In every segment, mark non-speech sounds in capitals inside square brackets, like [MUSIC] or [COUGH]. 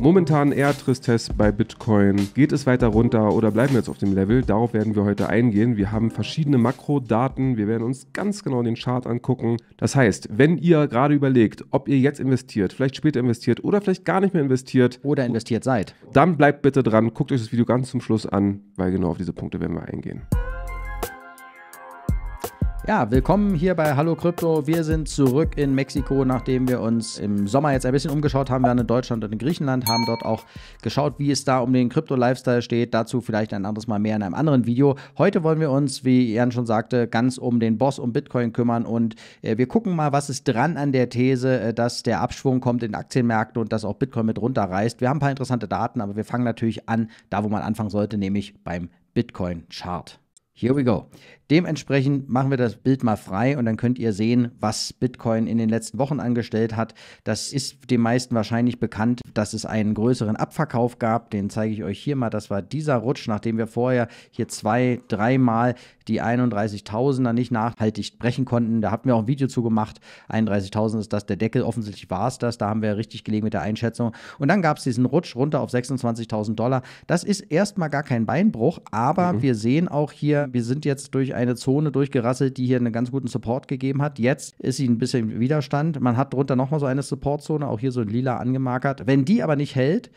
Momentan eher Tristesse bei Bitcoin. Geht es weiter runter oder bleiben wir jetzt auf dem Level? Darauf werden wir heute eingehen. Wir haben verschiedene Makrodaten. Wir werden uns ganz genau den Chart angucken. Das heißt, wenn ihr gerade überlegt, ob ihr jetzt investiert, vielleicht später investiert oder vielleicht gar nicht mehr investiert. Oder investiert seid. Dann bleibt bitte dran, guckt euch das Video ganz zum Schluss an, weil genau auf diese Punkte werden wir eingehen. Ja, willkommen hier bei Hallo Krypto. Wir sind zurück in Mexiko, nachdem wir uns im Sommer jetzt ein bisschen umgeschaut haben. Wir waren in Deutschland und in Griechenland, haben dort auch geschaut, wie es da um den Krypto-Lifestyle steht. Dazu vielleicht ein anderes Mal mehr in einem anderen Video. Heute wollen wir uns, wie Jan schon sagte, ganz um den Boss um Bitcoin kümmern und äh, wir gucken mal, was ist dran an der These, äh, dass der Abschwung kommt in Aktienmärkten und dass auch Bitcoin mit runterreißt. Wir haben ein paar interessante Daten, aber wir fangen natürlich an, da wo man anfangen sollte, nämlich beim Bitcoin-Chart. Here we go. Dementsprechend machen wir das Bild mal frei und dann könnt ihr sehen, was Bitcoin in den letzten Wochen angestellt hat. Das ist den meisten wahrscheinlich bekannt, dass es einen größeren Abverkauf gab. Den zeige ich euch hier mal. Das war dieser Rutsch, nachdem wir vorher hier zwei, dreimal die 31.000er nicht nachhaltig brechen konnten. Da hatten wir auch ein Video zu gemacht. 31.000 ist das der Deckel. Offensichtlich war es das. Da haben wir richtig gelegen mit der Einschätzung. Und dann gab es diesen Rutsch runter auf 26.000 Dollar. Das ist erstmal gar kein Beinbruch, aber mhm. wir sehen auch hier, wir sind jetzt durch ein eine Zone durchgerasselt, die hier einen ganz guten Support gegeben hat. Jetzt ist sie ein bisschen Widerstand. Man hat drunter nochmal so eine Supportzone, auch hier so ein lila angemarkert. Wenn die aber nicht hält,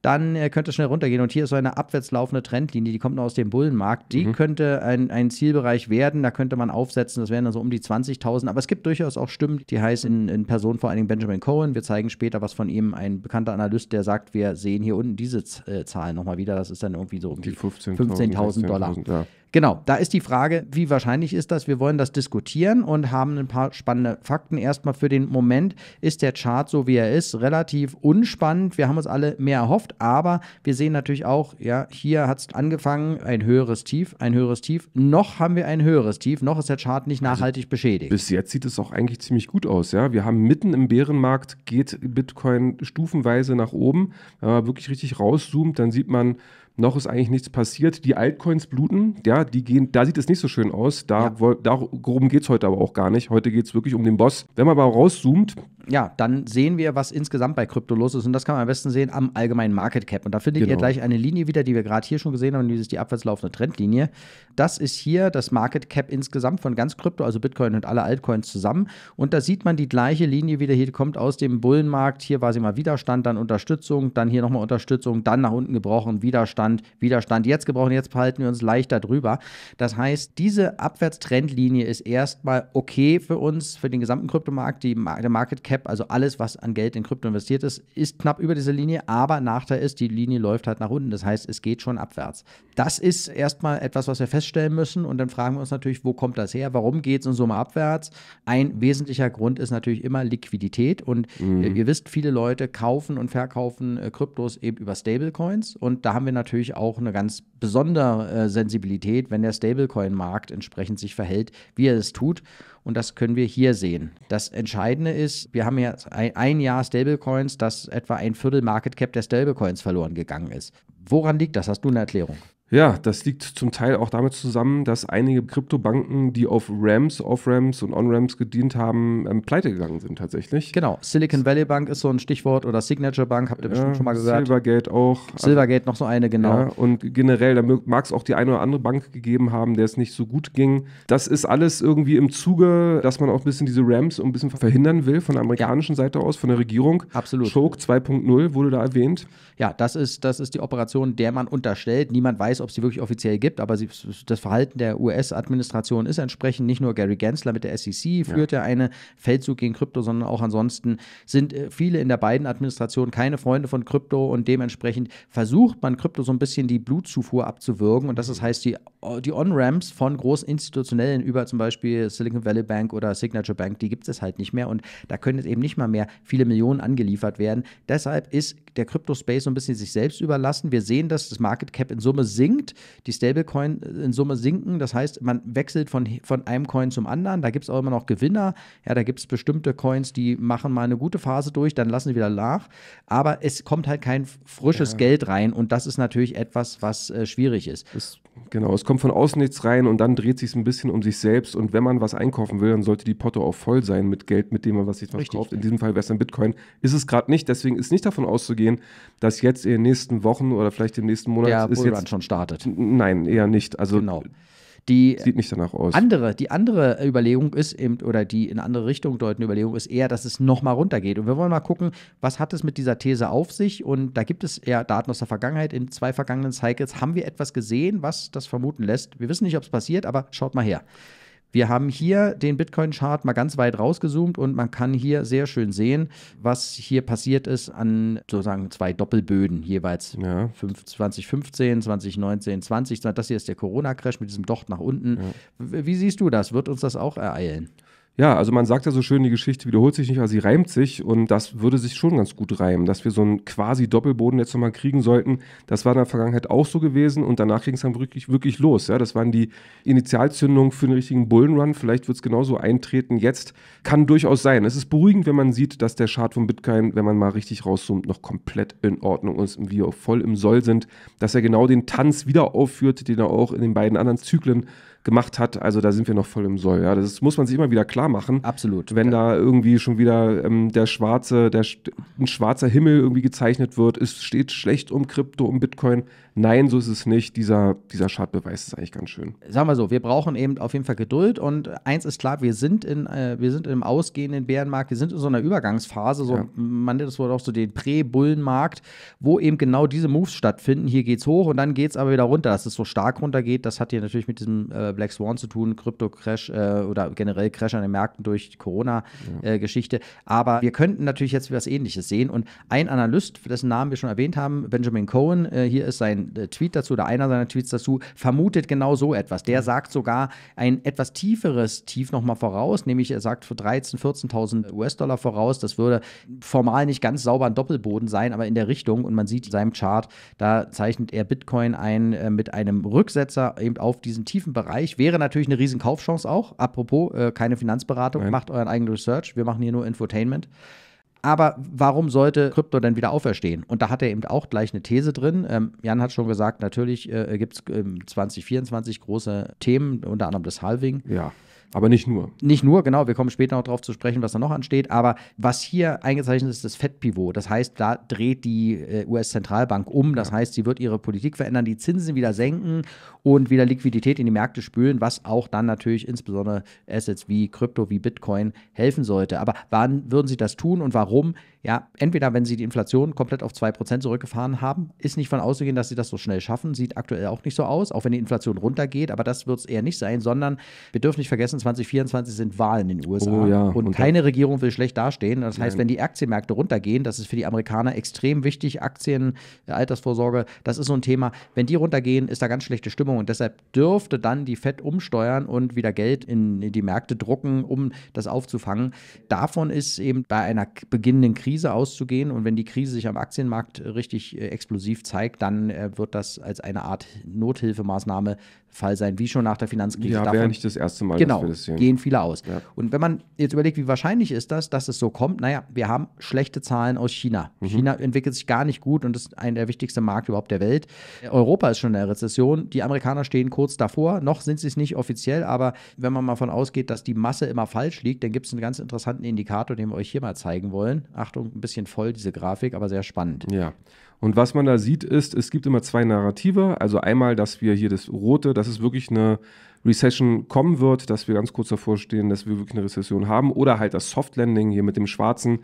dann äh, könnte es schnell runtergehen. Und hier ist so eine abwärts laufende Trendlinie, die kommt noch aus dem Bullenmarkt. Die mhm. könnte ein, ein, Zielbereich werden, da könnte man aufsetzen, das wären dann so um die 20.000. Aber es gibt durchaus auch Stimmen, die heißen in, in, Person vor allen Dingen Benjamin Cohen. Wir zeigen später was von ihm, ein bekannter Analyst, der sagt, wir sehen hier unten diese äh, Zahlen nochmal wieder. Das ist dann irgendwie so um die, die 15.000 15 Dollar. Ja. Genau, da ist die Frage, wie wahrscheinlich ist das? Wir wollen das diskutieren und haben ein paar spannende Fakten. Erstmal für den Moment ist der Chart so, wie er ist, relativ unspannend. Wir haben uns alle mehr erhofft, aber wir sehen natürlich auch, ja, hier hat es angefangen, ein höheres Tief, ein höheres Tief. Noch haben wir ein höheres Tief, noch ist der Chart nicht also nachhaltig also, beschädigt. Bis jetzt sieht es auch eigentlich ziemlich gut aus, ja. Wir haben mitten im Bärenmarkt geht Bitcoin stufenweise nach oben. Wenn man wirklich richtig rauszoomt, dann sieht man, noch ist eigentlich nichts passiert. Die Altcoins bluten, ja, die gehen, da sieht es nicht so schön aus. Da, ja. Darum geht es heute aber auch gar nicht. Heute geht es wirklich um den Boss. Wenn man aber rauszoomt, ja, dann sehen wir, was insgesamt bei Krypto los ist. Und das kann man am besten sehen am allgemeinen Market Cap. Und da findet genau. ihr gleich eine Linie wieder, die wir gerade hier schon gesehen haben, dieses die abwärts laufende Trendlinie. Das ist hier das Market Cap insgesamt von ganz Krypto, also Bitcoin und alle Altcoins zusammen. Und da sieht man die gleiche Linie wieder. Hier kommt aus dem Bullenmarkt. Hier war sie mal Widerstand, dann Unterstützung, dann hier nochmal Unterstützung, dann nach unten gebrochen, Widerstand, Widerstand. Jetzt gebrochen, jetzt halten wir uns leichter drüber. Das heißt, diese Abwärtstrendlinie ist erstmal okay für uns, für den gesamten Kryptomarkt. Die, der Market Cap Cap, also alles, was an Geld in Krypto investiert ist, ist knapp über dieser Linie, aber Nachteil ist, die Linie läuft halt nach unten. Das heißt, es geht schon abwärts. Das ist erstmal etwas, was wir feststellen müssen und dann fragen wir uns natürlich, wo kommt das her? Warum geht es in Summe abwärts? Ein wesentlicher Grund ist natürlich immer Liquidität und äh, mhm. ihr, wisst, viele Leute kaufen und verkaufen äh, Kryptos eben über Stablecoins und da haben wir natürlich auch eine ganz besondere äh, Sensibilität, wenn der Stablecoin-Markt entsprechend sich verhält, wie er es tut. Und das können wir hier sehen. Das Entscheidende ist, wir haben ja ein Jahr Stablecoins, dass etwa ein Viertel Market Cap der Stablecoins verloren gegangen ist. Woran liegt das? Hast du eine Erklärung? Ja, das liegt zum Teil auch damit zusammen, dass einige Kryptobanken, die auf Rams, Off-Ramps und On-Ramps gedient haben, ähm, pleite gegangen sind tatsächlich. Genau, Silicon Valley Bank ist so ein Stichwort oder Signature Bank, habt ihr ja, bestimmt schon mal gesagt. Silvergate auch. Silvergate also, noch so eine, genau. Ja, und generell, da mag es auch die eine oder andere Bank gegeben haben, der es nicht so gut ging. Das ist alles irgendwie im Zuge, dass man auch ein bisschen diese Rams ein bisschen verhindern will von der amerikanischen ja. Seite aus, von der Regierung. Absolut. Choke 2.0 wurde da erwähnt. Ja, das ist, das ist die Operation, der man unterstellt. Niemand weiß, ob es die wirklich offiziell gibt, aber sie, das Verhalten der US-Administration ist entsprechend. Nicht nur Gary Gensler mit der SEC führt ja. einen Feldzug gegen Krypto, sondern auch ansonsten sind äh, viele in der beiden Administration keine Freunde von Krypto und dementsprechend versucht man Krypto so ein bisschen die Blutzufuhr abzuwürgen. Und das ist, mhm. heißt, die, äh, die On-Ramps von großen Institutionellen über zum Beispiel Silicon Valley Bank oder Signature Bank, die gibt es halt nicht mehr. Und da können jetzt eben nicht mal mehr viele Millionen angeliefert werden. Deshalb ist der Krypto-Space so ein bisschen sich selbst überlassen. Wir sehen, dass das Market Cap in Summe sinkt sinkt, die Stablecoin äh, in Summe sinken. Das heißt, man wechselt von, von einem Coin zum anderen. Da gibt es auch immer noch Gewinner. Ja, da gibt es bestimmte Coins, die machen mal eine gute Phase durch, dann lassen sie wieder nach. Aber es kommt halt kein frisches ja. Geld rein und das ist natürlich etwas, was äh, schwierig ist. Es, genau, es kommt von außen nichts rein und dann dreht sich ein bisschen um sich selbst. Und wenn man was einkaufen will, dann sollte die Porto auch voll sein mit Geld, mit dem man was sich was Richtig, kauft. In diesem Fall wäre es dann Bitcoin. Ist es gerade nicht. Deswegen ist nicht davon auszugehen, dass jetzt in den nächsten Wochen oder vielleicht im nächsten Monat Der ist Bullrun jetzt schon stark gestartet. Nein, eher nicht. Also genau. Die äh, Sieht nicht danach aus. Andere, die andere Überlegung ist, eben, oder die in andere Richtung deutende Überlegung ist eher, dass es nochmal runtergeht. Und wir wollen mal gucken, was hat es mit dieser These auf sich? Und da gibt es ja Daten aus der Vergangenheit. In zwei vergangenen Cycles haben wir etwas gesehen, was das vermuten lässt. Wir wissen nicht, ob es passiert, aber schaut mal her. Wir haben hier den Bitcoin-Chart mal ganz weit rausgezoomt und man kann hier sehr schön sehen, was hier passiert ist an sozusagen zwei Doppelböden jeweils. Ja. 2015, 2019, 2020. Das hier ist der Corona-Crash mit diesem Docht nach unten. Ja. Wie siehst du das? Wird uns das auch ereilen? Ja, also man sagt ja so schön, die Geschichte wiederholt sich nicht, aber sie reimt sich und das würde sich schon ganz gut reimen, dass wir so einen quasi Doppelboden jetzt nochmal kriegen sollten. Das war in der Vergangenheit auch so gewesen und danach ging es dann wirklich, wirklich los. Ja, das waren die Initialzündungen für den richtigen Bullenrun. Vielleicht wird es genauso eintreten jetzt. Kann durchaus sein. Es ist beruhigend, wenn man sieht, dass der Chart von Bitcoin, wenn man mal richtig rauszoomt, noch komplett in Ordnung ist und wir voll im Soll sind, dass er genau den Tanz wieder aufführt, den er auch in den beiden anderen Zyklen gemacht hat. Also da sind wir noch voll im Soll. Ja? Das muss man sich immer wieder klar machen. Absolut. Wenn ja. da irgendwie schon wieder ähm, der schwarze, der, ein schwarzer Himmel irgendwie gezeichnet wird, es steht schlecht um Krypto, um Bitcoin nein, so ist es nicht, dieser, dieser Schadbeweis ist eigentlich ganz schön. Sagen wir so, wir brauchen eben auf jeden Fall Geduld und eins ist klar, wir sind in, äh, wir sind im ausgehenden Bärenmarkt, wir sind in so einer Übergangsphase, so, ja. man nennt das wohl auch so den Prä-Bullenmarkt, wo eben genau diese Moves stattfinden. Hier geht es hoch und dann geht es aber wieder runter. Dass es so stark runtergeht, das hat hier natürlich mit diesem äh, Black Swan zu tun, Krypto-Crash äh, oder generell Crash an den Märkten durch Corona-Geschichte. Ja. Äh, aber wir könnten natürlich jetzt was ähnliches sehen. Und ein Analyst, dessen Namen wir schon erwähnt haben, Benjamin Cohen, äh, hier ist sein äh, Tweet dazu oder einer seiner Tweets dazu vermutet genau so etwas. Der mhm. sagt sogar ein etwas tieferes Tief nochmal voraus, nämlich er sagt für 13.000, 14.000 US-Dollar voraus. Das würde formal nicht ganz sauber ein Doppelboden sein, aber in der Richtung. Und man sieht in seinem Chart, da zeichnet er Bitcoin ein äh, mit einem Rücksetzer eben auf diesen tiefen Bereich. Wäre natürlich eine riesen Kaufchance auch. Apropos, äh, keine Finanzberatung, Nein. macht euren eigenen Research. Wir machen hier nur Infotainment. Aber warum sollte Krypto denn wieder auferstehen? Und da hat er eben auch gleich eine These drin. Ähm, Jan hat schon gesagt, natürlich äh, gibt es ähm, 2024 große Themen, unter anderem das Halving. Ja. Aber nicht nur. Nicht nur, genau. Wir kommen später noch darauf zu sprechen, was da noch ansteht. Aber was hier eingezeichnet ist, ist das Fettpivot. Das heißt, da dreht die äh, US-Zentralbank um. Das ja. heißt, sie wird ihre Politik verändern, die Zinsen wieder senken und wieder Liquidität in die Märkte spülen, was auch dann natürlich insbesondere Assets wie Krypto, wie Bitcoin helfen sollte. Aber wann würden sie das tun und warum? Warum? ja, entweder wenn sie die Inflation komplett auf 2% zurückgefahren haben, ist nicht von auszugehen, dass sie das so schnell schaffen, sieht aktuell auch nicht so aus, auch wenn die Inflation runtergeht, aber das wird es eher nicht sein, sondern wir dürfen nicht vergessen, 2024 sind Wahlen in den USA oh, ja. und, und, keine Regierung will schlecht dastehen. Das heißt, Nein. wenn die Aktienmärkte runtergehen, das ist für die Amerikaner extrem wichtig, Aktien, äh, Altersvorsorge, das ist so ein Thema, wenn die runtergehen, ist da ganz schlechte Stimmung und deshalb dürfte dann die Fed umsteuern und wieder Geld in, in die Märkte drucken, um das aufzufangen. Davon ist eben bei einer beginnenden Krise Krise auszugehen. Und wenn die Krise sich am Aktienmarkt richtig äh, explosiv zeigt, dann äh, wird das als eine Art Nothilfemaßnahme Fall sein, wie schon nach der Finanzkrise. Ja, wäre nicht das erste Mal, genau, dass wir das sehen. gehen viele aus. Ja. Und wenn man jetzt überlegt, wie wahrscheinlich ist das, dass es so kommt, naja, wir haben schlechte Zahlen aus China. Mhm. China entwickelt sich gar nicht gut und ist einer der wichtigsten Markt überhaupt der Welt. Europa ist schon in der Rezession, die Amerikaner stehen kurz davor, noch sind sie es nicht offiziell, aber wenn man mal von ausgeht, dass die Masse immer falsch liegt, dann gibt es einen ganz interessanten Indikator, den wir euch hier mal zeigen wollen. Achtung, ein bisschen voll diese Grafik, aber sehr spannend. Ja. Und was man da sieht, ist, es gibt immer zwei Narrative. Also einmal, dass wir hier das rote, das dass es wirklich eine Recession kommen wird, dass wir ganz kurz davor stehen, dass wir wirklich eine Rezession haben oder halt das Soft Landing hier mit dem schwarzen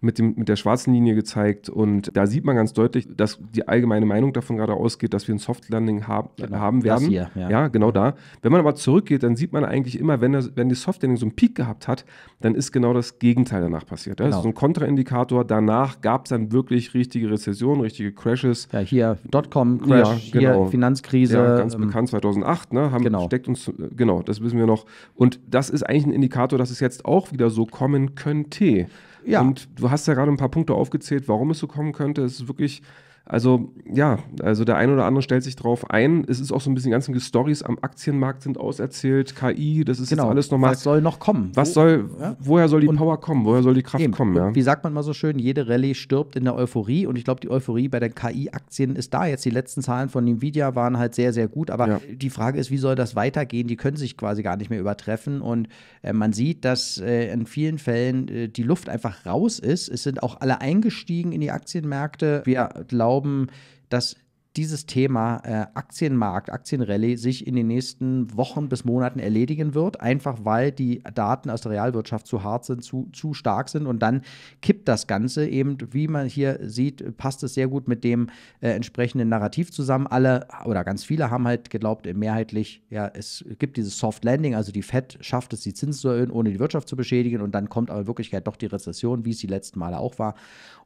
mit, dem, mit der schwarzen Linie gezeigt. Und da sieht man ganz deutlich, dass die allgemeine Meinung davon gerade ausgeht, dass wir ein Soft Landing hab, genau, haben werden. Das Hier, ja. ja. genau da. Wenn man aber zurückgeht, dann sieht man eigentlich immer, wenn, das, wenn die Soft Landing so einen Peak gehabt hat, dann ist genau das Gegenteil danach passiert. Ja? Genau. Das ist genau. so ein Kontraindikator. Danach gab es dann wirklich richtige Rezessionen, richtige Crashes. Ja, hier Dotcom-Crash, ja, genau. hier Finanzkrise. Ja, ganz ähm, bekannt 2008, ne? Haben, genau. steckt uns, genau, das wissen wir noch. Und das ist eigentlich ein Indikator, dass es jetzt auch wieder so kommen könnte. Ja. Und du hast ja gerade ein paar Punkte aufgezählt, warum es so kommen könnte. Es ist wirklich also ja, also der ein oder andere stellt sich drauf ein. Es ist auch so ein bisschen ganzen Stories am Aktienmarkt sind auserzählt, KI, das ist genau. jetzt alles nochmal. Was soll noch kommen? Was Wo, soll, ja? woher soll die und, Power kommen? Woher soll die Kraft eben. kommen? Ja? Wie sagt man mal so schön, jede Rallye stirbt in der Euphorie und ich glaube, die Euphorie bei den KI-Aktien ist da. Jetzt die letzten Zahlen von Nvidia waren halt sehr, sehr gut, aber ja. die Frage ist, wie soll das weitergehen? Die können sich quasi gar nicht mehr übertreffen und äh, man sieht, dass äh, in vielen Fällen äh, die Luft einfach raus ist. Es sind auch alle eingestiegen in die Aktienmärkte. Wir glauben, glauben, dass dieses Thema äh, Aktienmarkt, Aktienrallye sich in den nächsten Wochen bis Monaten erledigen wird, einfach weil die Daten aus der Realwirtschaft zu hart sind, zu, zu stark sind und dann kippt das Ganze eben, wie man hier sieht, passt es sehr gut mit dem äh, entsprechenden Narrativ zusammen. Alle oder ganz viele haben halt geglaubt, äh, mehrheitlich, ja, es gibt dieses Soft Landing, also die Fed schafft es, die Zinsen zu erhöhen, ohne die Wirtschaft zu beschädigen und dann kommt aber in Wirklichkeit doch die Rezession, wie es die letzten Male auch war.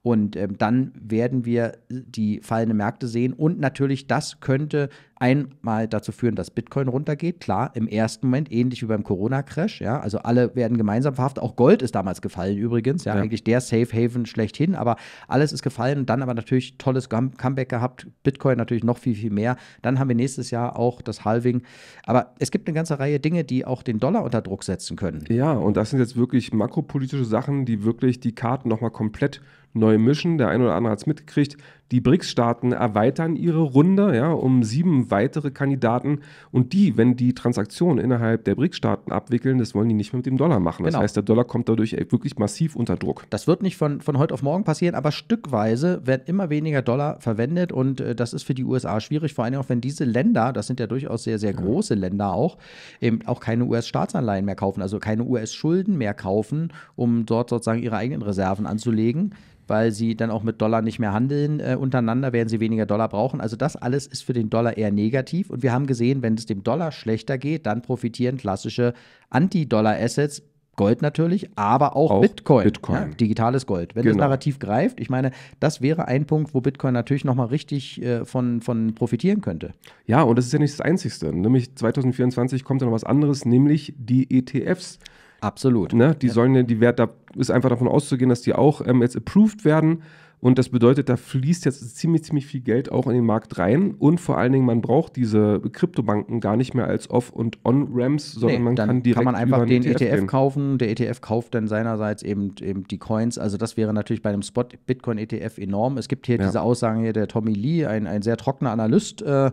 Und ähm, dann werden wir die fallenden Märkte sehen und und natürlich, das könnte einmal dazu führen, dass Bitcoin runtergeht. Klar, im ersten Moment, ähnlich wie beim Corona-Crash, ja, also alle werden gemeinsam verhaftet. Auch Gold ist damals gefallen übrigens, ja, ja. eigentlich der Safe Haven schlechthin, aber alles ist gefallen dann aber natürlich tolles Comeback gehabt. Bitcoin natürlich noch viel, viel mehr. Dann haben wir nächstes Jahr auch das Halving. Aber es gibt eine ganze Reihe Dinge, die auch den Dollar unter Druck setzen können. Ja, und das sind jetzt wirklich makropolitische Sachen, die wirklich die Karten nochmal komplett neu mischen. Der eine oder andere hat es mitgekriegt. Die BRICS-Staaten erweitern ihre Runde ja, um sieben weitere Kandidaten und die, wenn die Transaktionen innerhalb der BRICS-Staaten abwickeln, das wollen die nicht mehr mit dem Dollar machen. Das genau. heißt, der Dollar kommt dadurch wirklich massiv unter Druck. Das wird nicht von, von heute auf morgen passieren, aber stückweise werden immer weniger Dollar verwendet und äh, das ist für die USA schwierig, vor allem auch wenn diese Länder, das sind ja durchaus sehr, sehr ja. große Länder auch, eben auch keine US-Staatsanleihen mehr kaufen, also keine US-Schulden mehr kaufen, um dort sozusagen ihre eigenen Reserven anzulegen weil sie dann auch mit Dollar nicht mehr handeln äh, untereinander, werden sie weniger Dollar brauchen. Also das alles ist für den Dollar eher negativ. Und wir haben gesehen, wenn es dem Dollar schlechter geht, dann profitieren klassische Anti-Dollar-Assets, Gold natürlich, aber auch, auch Bitcoin. Bitcoin. Ja, digitales Gold. Wenn genau. das Narrativ greift, ich meine, das wäre ein Punkt, wo Bitcoin natürlich nochmal richtig äh, von, von profitieren könnte. Ja, und das ist ja nicht das Einzige. Nämlich 2024 kommt ja noch was anderes, nämlich die ETFs. Absolut. Ne? Die ja. sollen, die Werte, da ist einfach davon auszugehen, dass die auch ähm, jetzt approved werden. Und das bedeutet, da fließt jetzt ziemlich, ziemlich viel Geld auch in den Markt rein. Und vor allen Dingen, man braucht diese Kryptobanken gar nicht mehr als Off- und On-Ramps, sondern nee, man kann direkt. Kann man einfach den ETF, e ETF kaufen. Der ETF kauft dann seinerseits eben, eben die Coins. Also, das wäre natürlich bei einem Spot-Bitcoin-ETF enorm. Es gibt hier ja. diese Aussagen hier der Tommy Lee, ein, ein sehr trockener Analyst. Äh,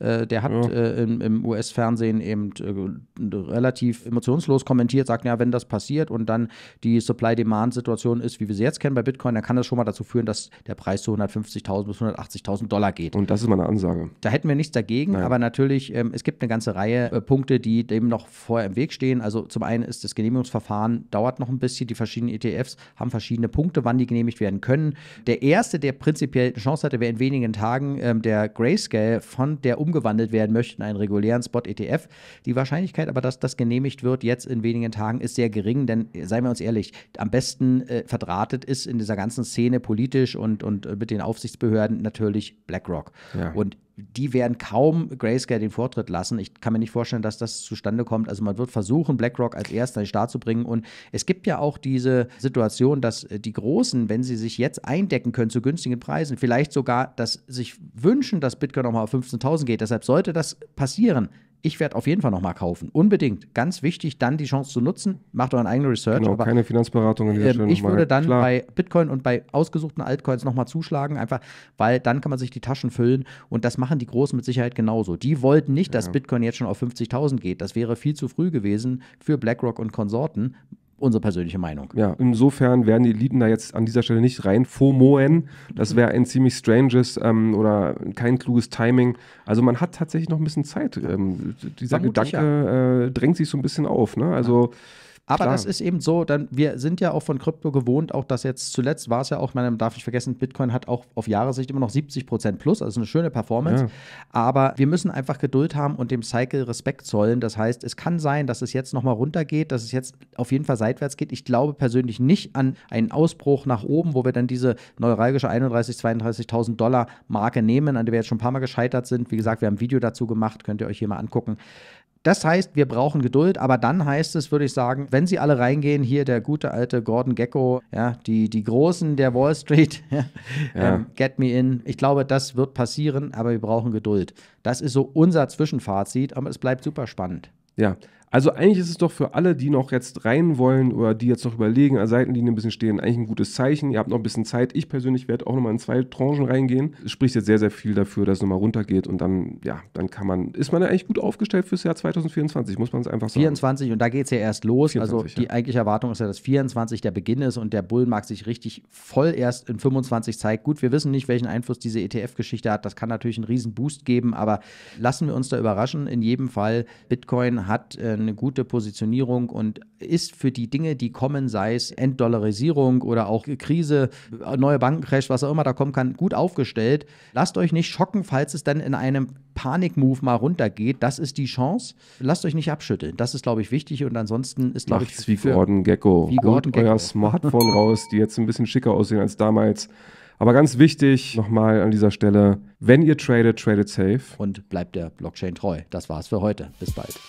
äh, der hat ja. äh, im, im US-Fernsehen eben äh, relativ emotionslos kommentiert, sagt, ja, wenn das passiert und dann die Supply-Demand-Situation ist, wie wir sie jetzt kennen bei Bitcoin, dann kann das schon mal dazu führen, dass der Preis zu 150.000 bis 180.000 Dollar geht. Und das ist meine Ansage. Da hätten wir nichts dagegen, Nein. aber natürlich, ähm, es gibt eine ganze Reihe äh, Punkte, die dem noch vorher im Weg stehen. Also zum einen ist das Genehmigungsverfahren dauert noch ein bisschen. Die verschiedenen ETFs haben verschiedene Punkte, wann die genehmigt werden können. Der erste, der prinzipiell eine Chance hatte, wäre in wenigen Tagen ähm, der Grayscale von der Umgebung umgewandelt werden möchte in einen regulären Spot-ETF. Die Wahrscheinlichkeit aber, dass das genehmigt wird jetzt in wenigen Tagen, ist sehr gering, denn seien wir uns ehrlich, am besten äh, verdrahtet ist in dieser ganzen Szene politisch und, und äh, mit den Aufsichtsbehörden natürlich BlackRock. Ja. Und die werden kaum Grayscale den Vortritt lassen. Ich kann mir nicht vorstellen, dass das zustande kommt. Also man wird versuchen, BlackRock als erster in den Start zu bringen. Und es gibt ja auch diese Situation, dass äh, die Großen, wenn sie sich jetzt eindecken können zu günstigen Preisen, vielleicht sogar das sich wünschen, dass Bitcoin nochmal auf 15.000 geht. Deshalb sollte das passieren ich werde auf jeden Fall nochmal kaufen. Unbedingt. Ganz wichtig, dann die Chance zu nutzen. Macht euren eigenen Research. Genau, aber, keine Finanzberatung in dieser ähm, Stelle Ich würde dann Klar. bei Bitcoin und bei ausgesuchten Altcoins nochmal zuschlagen, einfach weil dann kann man sich die Taschen füllen und das machen die Großen mit Sicherheit genauso. Die wollten nicht, ja. dass Bitcoin jetzt schon auf 50.000 geht. Das wäre viel zu früh gewesen für BlackRock und Konsorten unsere persönliche Meinung. Ja, insofern werden die Eliten da jetzt an dieser Stelle nicht rein FOMOen. Das mhm. wäre ein ziemlich stranges ähm, oder kein kluges Timing. Also man hat tatsächlich noch ein bisschen Zeit. Ähm, dieser Vermutlich, Gedanke ja. äh, drängt sich so ein bisschen auf. Ne? Also ja. Aber Klar. das ist eben so, dann, wir sind ja auch von Krypto gewohnt, auch dass jetzt zuletzt war es ja auch, man darf nicht vergessen, Bitcoin hat auch auf Jahressicht immer noch 70 Prozent plus, also eine schöne Performance. Ja. Aber wir müssen einfach Geduld haben und dem Cycle Respekt zollen. Das heißt, es kann sein, dass es jetzt nochmal runtergeht, dass es jetzt auf jeden Fall seitwärts geht. Ich glaube persönlich nicht an einen Ausbruch nach oben, wo wir dann diese neuralgische 31.000, 32.000 Dollar Marke nehmen, an der wir jetzt schon ein paar Mal gescheitert sind. Wie gesagt, wir haben ein Video dazu gemacht, könnt ihr euch hier mal angucken. Das heißt, wir brauchen Geduld, aber dann heißt es, würde ich sagen, wenn sie alle reingehen, hier der gute alte Gordon Gecko, ja, die, die Großen der Wall Street, [LAUGHS] ja. Ähm, get me in. Ich glaube, das wird passieren, aber wir brauchen Geduld. Das ist so unser Zwischenfazit, aber es bleibt super spannend. Ja, also eigentlich ist es doch für alle, die noch jetzt rein wollen oder die jetzt noch überlegen, an Seitenlinien ein bisschen stehen, eigentlich ein gutes Zeichen. Ihr habt noch ein bisschen Zeit. Ich persönlich werde auch nochmal in zwei Tranchen reingehen. Es spricht jetzt sehr, sehr viel dafür, dass es nochmal runtergeht und dann, ja, dann kann man, ist man ja eigentlich gut aufgestellt fürs Jahr 2024, muss man es einfach sagen. 24 und da geht es ja erst los. 24, also die ja. eigentliche Erwartung ist ja, dass 24 der Beginn ist und der Bullenmarkt sich richtig voll erst in 25 zeigt. Gut, wir wissen nicht, welchen Einfluss diese ETF-Geschichte hat. Das kann natürlich einen riesen Boost geben, aber lassen wir uns da überraschen. In jedem Fall, Bitcoin hat äh, eine gute Positionierung und ist für die Dinge, die kommen, sei es Enddollarisierung oder auch Krise, neue Bankencrash, was auch immer da kommen kann, gut aufgestellt. Lasst euch nicht schocken, falls es dann in einem Panikmove mal runtergeht. Das ist die Chance. Lasst euch nicht abschütteln. Das ist, glaube ich, wichtig. Und ansonsten ist, glaube ich, wie Gordon Gecko. Wie Gordon Gecko. euer Smartphone [LAUGHS] raus, die jetzt ein bisschen schicker aussehen als damals. Aber ganz wichtig nochmal an dieser Stelle, wenn ihr tradet, tradet safe. Und bleibt der Blockchain treu. Das war's für heute. Bis bald.